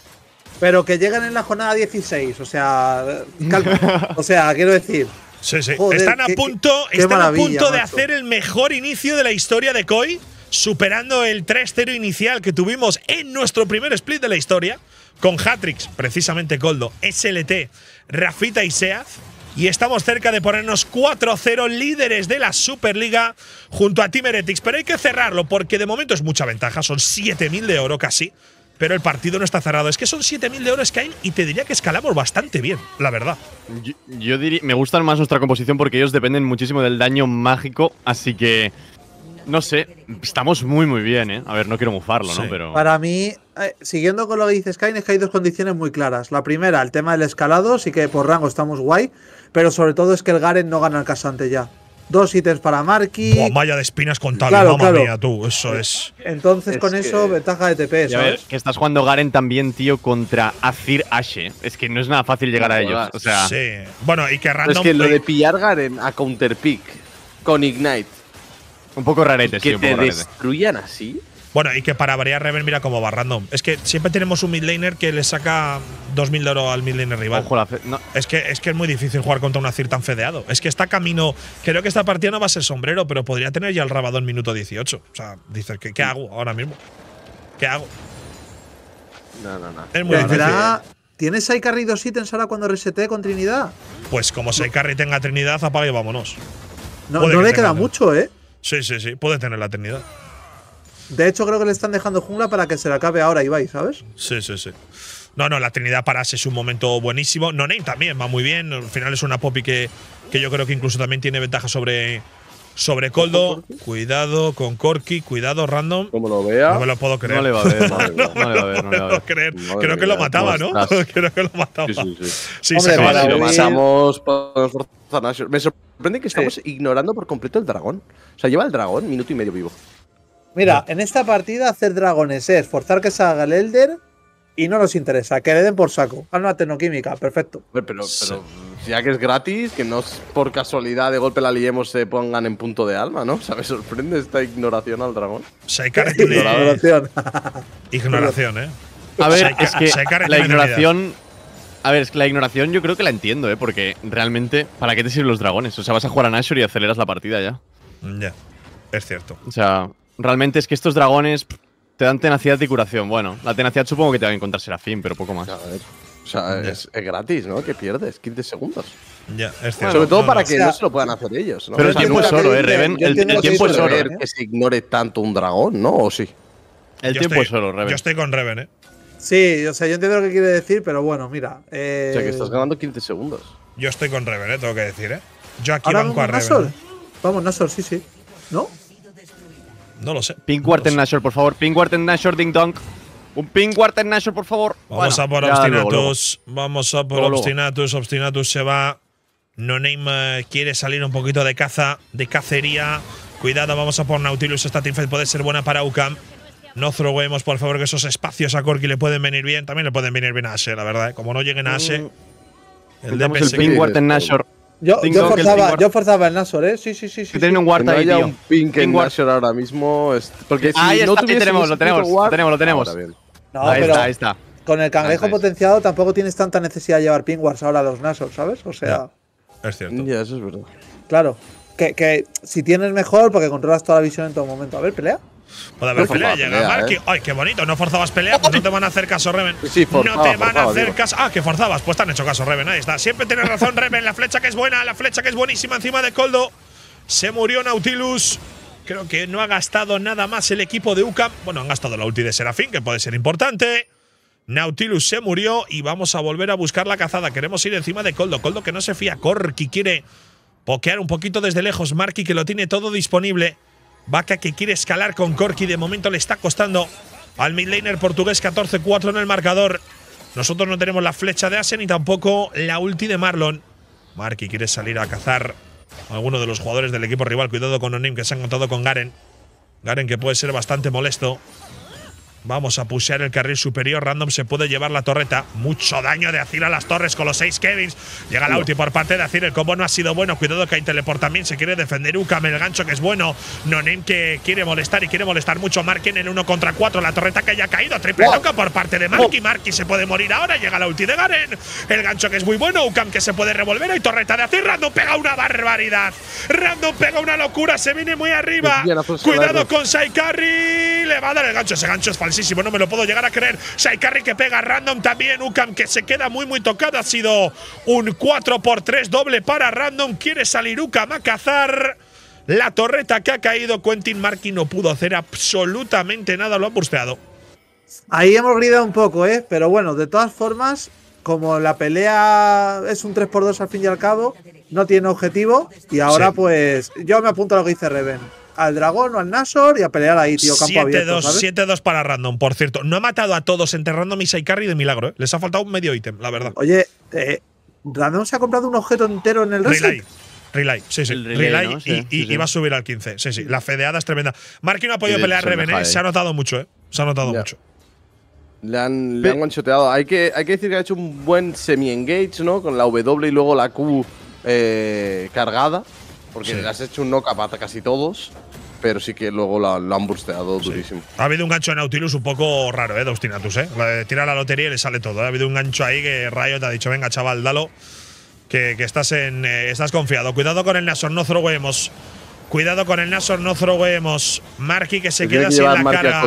Pero que llegan en la jornada 16, o sea, o sea, quiero decir. están a punto, están a punto de hacer el mejor inicio de la historia de Koi, superando el 3-0 inicial que tuvimos en nuestro primer split de la historia, con Hatrix, precisamente Coldo, SLT, Rafita y Seaz y estamos cerca de ponernos 4-0 líderes de la Superliga junto a Team Pero hay que cerrarlo porque de momento es mucha ventaja, son 7.000 de oro casi pero el partido no está cerrado. Es que son 7.000 de oro que y te diría que escalamos bastante bien, la verdad. Yo, me gustan más nuestra composición porque ellos dependen muchísimo del daño mágico, así que no sé, estamos muy muy bien, ¿eh? A ver, no quiero mufarlo, ¿no? Pero... Para mí, eh, siguiendo con lo que dice Skyne, es que hay dos condiciones muy claras. La primera, el tema del escalado, sí que por rango estamos guay, pero sobre todo es que el Garen no gana el casante ya dos ítems para Marky. Buah, malla de espinas con tal, mamma mía, tú, eso es. Entonces con eso, ventaja de TP, ¿sabes? que estás jugando Garen también, tío, contra Azir Ashe. Es que no es nada fácil llegar a ellos. O sea. Sí. Bueno, y que random. es que lo de pillar Garen a counterpick con Ignite. Un poco rarete, sí, Que te destruyan así. Bueno, y que para variar Reven mira cómo va random. Es que siempre tenemos un mid que le saca 2.000 de oro al mil rival. es, que, es que es muy difícil jugar contra un Azir tan fedeado. Es que está camino. Creo que esta partida no va a ser sombrero, pero podría tener ya el rabado en minuto 18. O sea, dices, ¿qué, hago ahora mismo? ¿Qué hago? No, no, no. Es muy difícil. ¿Tienes Carry dos ítems ahora cuando resete con Trinidad? Pues como Saikarri tenga Trinidad, apague y vámonos. No, le queda mucho, ¿eh? Sí, sí, sí. Puede tener la Trinidad. De hecho, creo que le están dejando jungla para que se la acabe ahora Ibai, ¿sabes? Sí, sí, sí. No, no, la Trinidad paras es un momento buenísimo. No también va muy bien. Al final es una Poppy que, que yo creo que incluso también tiene ventaja sobre, sobre Coldo, cuidado con Corky, cuidado Random. Como lo vea. No me lo puedo creer. No me lo puedo creer. creo que lo mataba, ¿no? creo que lo mataba. Sí, sí, sí. sí Me sorprende que estamos ignorando por completo el dragón. O sea, lleva el dragón minuto y medio vivo. Mira, en esta partida hacer dragones es forzar que salga el Elder y no nos interesa. Que le den por saco. Haz una tecnoquímica, perfecto. Pero, pero ya que es gratis, que no por casualidad de golpe la liemos se pongan en punto de alma, ¿no? O sea, me sorprende esta ignoración al dragón. tiene… Ignoración. ignoración, ¿eh? A ver, es que la ignoración… A ver, es que la ignoración yo creo que la entiendo, ¿eh? Porque realmente, ¿para qué te sirven los dragones? O sea, vas a jugar a Nashor y aceleras la partida ya. Ya, es cierto. O sea, realmente es que estos dragones… Te dan tenacidad y curación. Bueno, la tenacidad supongo que te va a encontrar Serafín, pero poco más. O sea, es, gratis, ¿no? ¿Qué pierdes 15 segundos. Ya, es Sobre todo para que no se lo puedan hacer ellos. Pero el tiempo es solo ¿eh, Reven? El, tiempo es oro. Que se ignore tanto un dragón, ¿no? ¿O sí? El tiempo es oro, Reven. Yo estoy con Reven, ¿eh? Sí, o sea, yo entiendo lo que quiere decir, pero bueno, mira. Eh, o que estás ganando 15 segundos. Yo estoy con Reven, ¿eh? Tengo que decir, ¿eh? Yo aquí banco a Reven. ¿eh? Vamos, Nasol. sí, sí. ¿No? No lo sé. Nashor, por favor. Ping Warten Nashor, ding dong. Un ping Warten Nashor, por favor. Vamos a por Obstinatus. Vamos a por Obstinatus. Obstinatus se va. No Name quiere salir un poquito de caza, de cacería. Cuidado, vamos a por Nautilus. Esta teamfight puede ser buena para UCAM. No throwemos, por favor, que esos espacios a Corky le pueden venir bien. También le pueden venir bien a Ashe, la verdad. ¿eh? Como no lleguen a Ashe. Mm. El DPS. Yo, forzaba, el Nashor, ¿eh? Sí, sí, sí. sí un Ward ahí, un pink en ahora mismo. Porque si ahí no está, tenemos, lo tenemos, lo tenemos, lo tenemos. No, ahí está, ahí está. Con el cangrejo potenciado tampoco tienes tanta necesidad de llevar pink wars ahora a los Nashor, ¿sabes? O sea… Es cierto. Ya, eso es verdad. Claro. Que, que si tienes mejor, porque controlas toda la visión en todo momento. A ver, pelea. Puede haber ¿eh? Ay, qué bonito, no forzabas pelea, pues no te van a hacer caso, Reven. no te van a hacer caso. Ah, que forzabas, pues te han hecho caso, Reven. Ahí está. Siempre tienes razón, Reven. La flecha que es buena, la flecha que es buenísima encima de Coldo. Se murió Nautilus. Creo que no ha gastado nada más el equipo de UCAM. Bueno, han gastado la ulti de Serafín, que puede ser importante. Nautilus se murió y vamos a volver a buscar la cazada. Queremos ir encima de Coldo. Coldo que no se fía. Corki quiere pokear un poquito desde lejos. Marky que lo tiene todo disponible. Vaca que quiere escalar con Corky. De momento le está costando al midlaner portugués 14-4 en el marcador. Nosotros no tenemos la flecha de Asen y tampoco la ulti de Marlon. Marky quiere salir a cazar a alguno de los jugadores del equipo rival. Cuidado con Onim que se ha encontrado con Garen. Garen que puede ser bastante molesto. Vamos a pusear el carril superior. Random se puede llevar la torreta. Mucho daño de Azir a las torres con los seis Kevins. Llega la ulti por parte de Azir. El combo no ha sido bueno. Cuidado que hay teleport también. Se quiere defender Ukam. El gancho que es bueno. Nonem que quiere molestar y quiere molestar mucho. Marky en el 1 contra 4. La torreta que haya caído. Triple toca por parte de Marky. Marky se puede morir ahora. Llega la ulti de Garen. El gancho que es muy bueno. Ukam que se puede revolver. Hay torreta de Azir. Random pega una barbaridad. Random pega una locura. Se viene muy arriba. Cuidado con carry Le va a dar el gancho. Ese gancho es falso Sí, no me lo puedo llegar a creer. Saikari que pega Random también, Ukam que se queda muy muy tocado, ha sido un 4 por 3 doble para Random, quiere salir Ukam a cazar. La torreta que ha caído Quentin Marky no pudo hacer absolutamente nada, lo ha busteado. Ahí hemos rido un poco, ¿eh? Pero bueno, de todas formas, como la pelea es un 3x2 al fin y al cabo, no tiene objetivo. Y ahora, pues, yo me apunto a lo que dice Reven al dragón o al Nasor y a pelear ahí, tío. 7-2 para random, por cierto. No ha matado a todos enterrando a mi Saikari de milagro, ¿eh? Les ha faltado un medio ítem, la verdad. Oye, eh, ¿Random se ha comprado un objeto entero en el Relay. Relay, sí, sí. Relay, y, va a subir al 15. Sí, sí. La fedeada es tremenda. Marky no ha podido pelear Reven, ¿eh? Se ha notado mucho, ¿eh? Se ha notado mucho. Le han, le han Hay que, hay que decir que ha hecho un buen semi-engage, ¿no? Con la W y luego la Q eh, cargada. Porque le has hecho un knock a casi todos, pero sí que luego lo han bursteado durísimo. Ha habido un gancho en Nautilus un poco raro, ¿eh? De ¿eh? Tira la lotería y le sale todo. Eh. Ha habido un gancho ahí que Rayo te ha dicho, venga, chaval, dalo. Que, estás en eh, estás confiado. Cuidado con el Nasor, no zroguemos. Cuidado con el Nasor, no throwemos. Marky que se, queda sin la cara.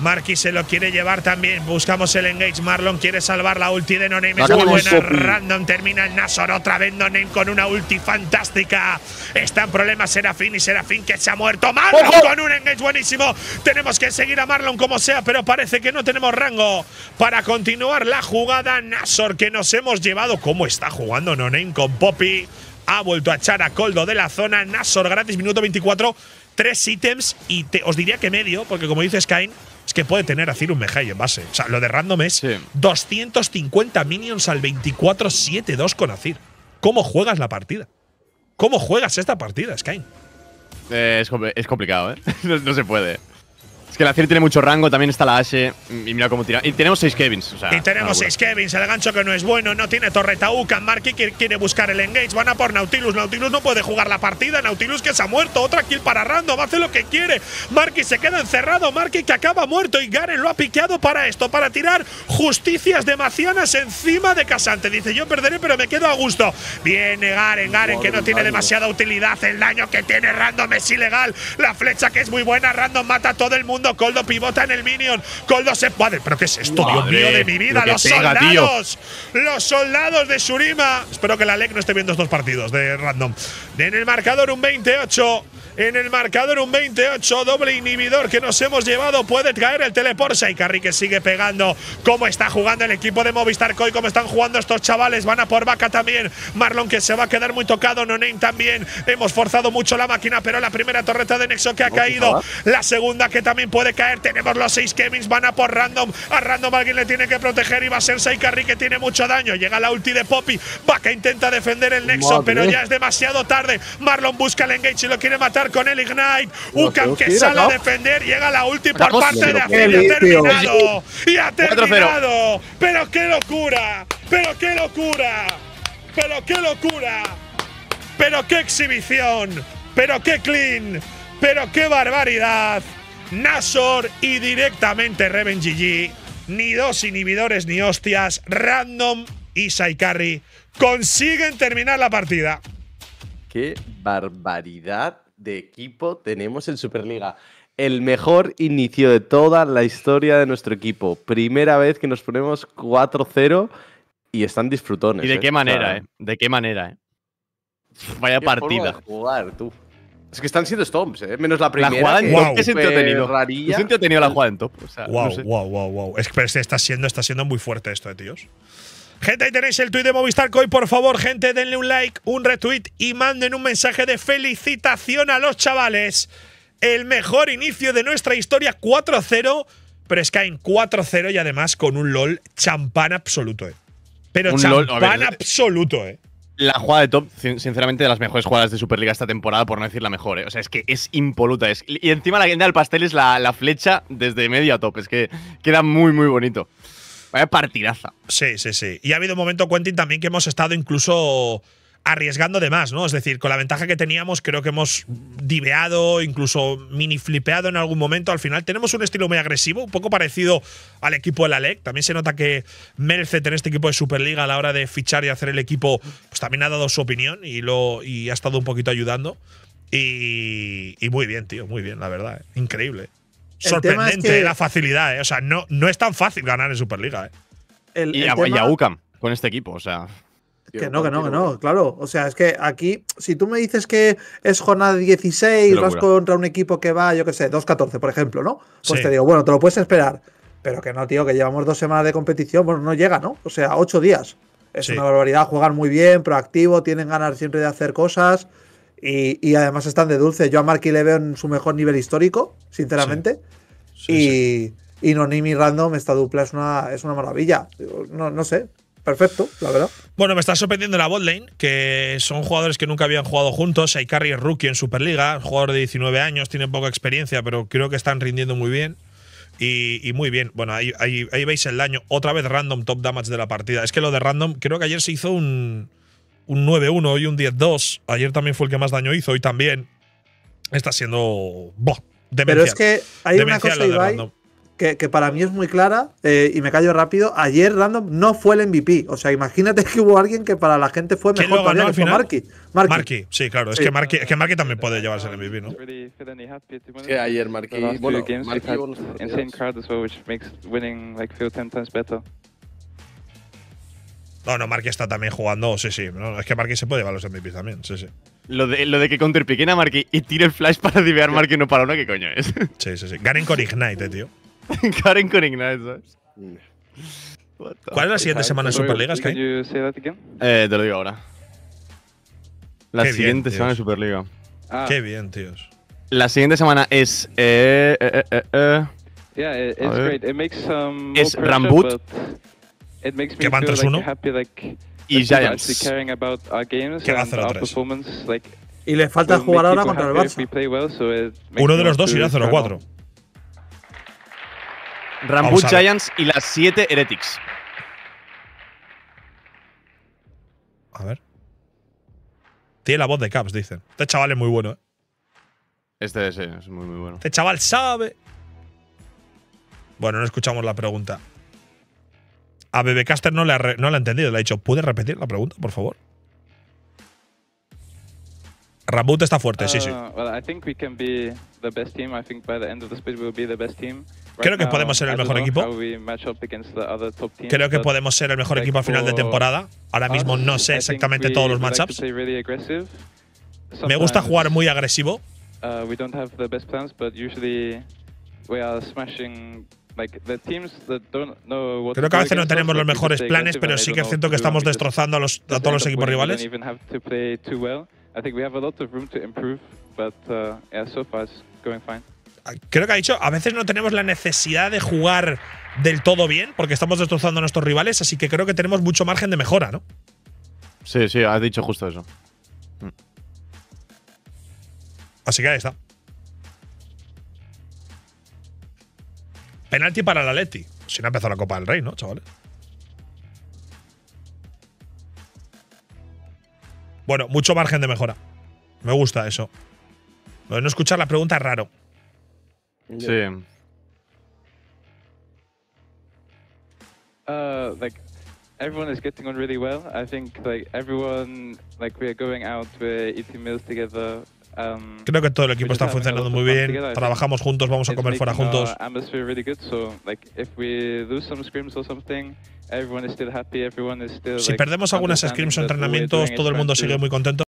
Marky se lo quiere llevar también. Buscamos el engage. Marlon quiere salvar la ulti de Noname. Es muy buena. Random termina el Nasor. Otra vez Noname con una ulti fantástica. Está en problemas Serafín y Serafín que se ha muerto. Marlon con un engage buenísimo. Tenemos que seguir a Marlon como sea, pero parece que no tenemos rango para continuar la jugada. Nasor que nos hemos llevado. ¿Cómo está jugando Noname con Poppy? Ha vuelto a echar a Coldo de la zona. Nasor gratis, minuto 24. Tres ítems y te, os diría que medio, porque como dice Skyne, es que puede tener a un Mejai en base. O sea, lo de random es 250 minions al 24-7-2 con Azir. ¿Cómo juegas la partida? ¿Cómo juegas esta partida, Sky? Eh, es, complicado, ¿eh? no se puede. Es que la Cir tiene mucho rango, también está la Ashe. Y mira cómo tira. Y tenemos seis Kevins. y tenemos seis Kevins. El gancho que no es bueno. No tiene torreta Ucan. Marky quiere buscar el engage. Van a por Nautilus. Nautilus no puede jugar la partida. Nautilus que se ha muerto. Otra kill para Random. Hace lo que quiere. Marky se queda encerrado. Marky que acaba muerto. Y Garen lo ha piqueado para esto. Para tirar justicias de encima de Casante. Dice: Yo perderé, pero me quedo a gusto. Viene Garen. Garen que no tiene demasiada utilidad. El daño que tiene Random es ilegal. La flecha que es muy buena. Random mata a todo el mundo Coldo pivota en el minion. Coldo se. puede. ¿pero qué es esto, Dios mío de mi vida? Los soldados. Los soldados de Surima. Espero que la LEC no esté viendo estos partidos de random. En el marcador un 28. En el marcador un 28, doble inhibidor que nos hemos llevado. Puede caer el y Carri que sigue pegando. Cómo está jugando el equipo de Movistar Coy, cómo están jugando estos chavales. Van a por vaca también. Marlon que se va a quedar muy tocado. Noname también. Hemos forzado mucho la máquina, pero la primera torreta de Nexo que ha caído. ¿eh? La segunda que también puede caer. Tenemos los seis Kevins. Van a por random. A random alguien le tiene que proteger. Y va a ser carry que tiene mucho daño. Llega la ulti de Poppy. Vaca intenta defender el Nexo, pero ya es demasiado tarde. Marlon busca el engage y lo quiere matar con el Ignite. Ukan que sale a defender. Llega la ulti por parte de Azir. ha terminado. Y ha terminado. Pero qué locura. Pero qué locura. Pero qué locura. Pero qué exhibición. Pero qué clean. Pero qué barbaridad. Nasor y directamente Reven Ni dos inhibidores ni hostias. Random y Saikari consiguen terminar la partida. Qué barbaridad de equipo tenemos en Superliga. El mejor inicio de toda la historia de nuestro equipo. Primera vez que nos ponemos 4-0 y están disfrutones. ¿Y de ¿eh? qué manera, eh? ¿De qué manera, eh? Vaya partida. jugar, tú. Es que están siendo stomps, ¿eh? menos la primera. La jugada en wow. es entretenido. Es entretenido la jugada en top. wow, wow, wow, wow. Es que este está, siendo, está siendo muy fuerte esto, eh, tíos. Gente, ahí tenéis el tuit de Movistar Coy. Por favor, gente, denle un like, un retweet y manden un mensaje de felicitación a los chavales. El mejor inicio de nuestra historia, 4-0. Pero es que en 4-0 y además con un LOL champán absoluto, ¿eh? Pero champán absoluto, ¿eh? la jugada de top, sinceramente, de las mejores jugadas de Superliga esta temporada, por no decir la mejor. ¿eh? O sea, es que es impoluta. Es... Y encima la guinda del pastel es la, la, flecha desde medio a top. Es que queda muy, muy bonito. Vaya partidaza. Sí, sí, sí. Y ha habido un momento, Quentin, también que hemos estado incluso arriesgando de más, ¿no? Es decir, con la ventaja que teníamos, creo que hemos diveado, incluso mini flipeado en algún momento. Al final tenemos un estilo muy agresivo, un poco parecido al equipo de la LEC. También se nota que Merced en este equipo de Superliga a la hora de fichar y hacer el equipo, pues también ha dado su opinión y, lo, y ha estado un poquito ayudando. Y, muy bien, tío, muy bien, la verdad. ¿eh? Increíble. Sorprendente la facilidad, ¿eh? O sea, no, no es tan fácil ganar en Superliga, ¿eh? a UCAM con este equipo, o sea que no, que no, que no, claro. O sea, es que aquí, si tú me dices que es jornada 16, vas contra un equipo que va, yo qué sé, 2-14, por ejemplo, ¿no? Pues te digo, bueno, te lo puedes esperar. Pero que no, tío, que llevamos dos semanas de competición, bueno, no llega, ¿no? O sea, ocho días. Es una barbaridad, juegan muy bien, proactivo, tienen ganas siempre de hacer cosas y, además están de dulce. Yo a Marky le veo en su mejor nivel histórico, sinceramente. y y, ni mi Random, esta dupla es una, es una maravilla. No, no sé, perfecto, la verdad. Bueno, me está sorprendiendo la botlane, que son jugadores que nunca habían jugado juntos. Hay Carry rookie en Superliga, jugador de 19 años, tiene poca experiencia, pero creo que están rindiendo muy bien. Y, muy bien, bueno, ahí, ahí, veis el daño. Otra vez random top damage de la partida. Es que lo de random, creo que ayer se hizo un, un 9-1 y un 10-2. Ayer también fue el que más daño hizo, y también. Está siendo. Boh, demencial. Pero es que hay una cosa, que, para mí es muy clara eh, y me callo rápido. Ayer Random no fue el MVP. O sea, imagínate que hubo alguien que para la gente fue mejor que fue Marky. Marky. sí, claro. Es, que Marky, que también puede llevarse el MVP, ¿no? que ayer Marky. Bueno, Marky which makes winning like feel 10 times better. No, no, Marky está también jugando, sí, sí. No, es que Marky se puede llevar los MVP también, sí, sí. Lo de, lo de que counterpiquen a Marky y tire el flash para divear Marky no para una, ¿qué coño es? Sí, sí, sí. Ganen con Ignite, eh, tío. Karen con Ignite, mm. ¿Cuál es la siguiente semana en Superliga, Sky? Eh, te lo digo ahora. La siguiente semana de Superliga. Ah. Qué bien, tíos. La siguiente semana es. Eh, eh, eh, eh, eh. yeah, it's great. It makes, um, es Rambut. It makes me que van 3-1. Like, like, y Giants. Que va 0-3. Like, y le falta jugar ahora contra el Barça. Uno de los dos irá 0-4. Rambut Giants y las 7 Heretics. A ver. Tiene la voz de Caps, dicen. Este chaval es muy bueno, ¿eh? Este es muy, muy bueno. Este chaval sabe. Bueno, no escuchamos la pregunta. A Bebecaster no no le ha entendido. Le ha dicho, Puede repetir la pregunta, por favor? Rambut está fuerte, sí, sí. Uh, Creo que podemos ser el mejor equipo. Creo que podemos ser el mejor equipo a final de temporada. Ahora mismo no sé exactamente todos los matchups. Me gusta jugar muy agresivo. Uh, Creo que a veces no tenemos los mejores planes, pero sí que siento que estamos destrozando a, a todos los equipos rivales. Creo que ha dicho, a veces no tenemos la necesidad de jugar del todo bien porque estamos destrozando a nuestros rivales, así que creo que tenemos mucho margen de mejora, ¿no? Sí, sí, ha dicho justo eso. Mm. Así que ahí está. Penalti para la Leti. Si no ha empezado la Copa del Rey, ¿no, chavales? Bueno, mucho margen de mejora. Me gusta eso. Lo no escuchar la pregunta es raro. Sí. Uh, like everyone is getting on really well. I think like everyone like we are going out, we're eating meals together. Um, Creo que todo el equipo está funcionando muy bien. Trabajamos juntos, vamos a comer fuera juntos. Really good, so, like, if we lose some or something, si perdemos algunas scrims o entrenamientos, todo el mundo sigue muy contento.